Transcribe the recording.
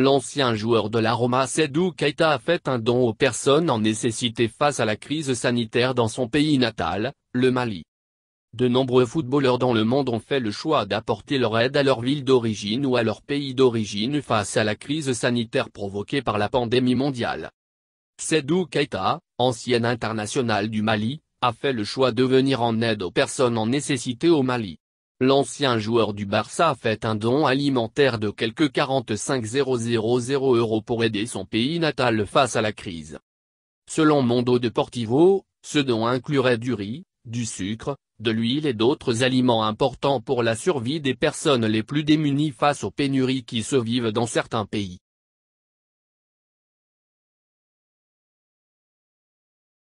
L'ancien joueur de la Roma Sedou Keita a fait un don aux personnes en nécessité face à la crise sanitaire dans son pays natal, le Mali. De nombreux footballeurs dans le monde ont fait le choix d'apporter leur aide à leur ville d'origine ou à leur pays d'origine face à la crise sanitaire provoquée par la pandémie mondiale. Sedou Keita, ancienne internationale du Mali, a fait le choix de venir en aide aux personnes en nécessité au Mali. L'ancien joueur du Barça fait un don alimentaire de quelque 45 000 euros pour aider son pays natal face à la crise. Selon Mondo Deportivo, ce don inclurait du riz, du sucre, de l'huile et d'autres aliments importants pour la survie des personnes les plus démunies face aux pénuries qui se vivent dans certains pays.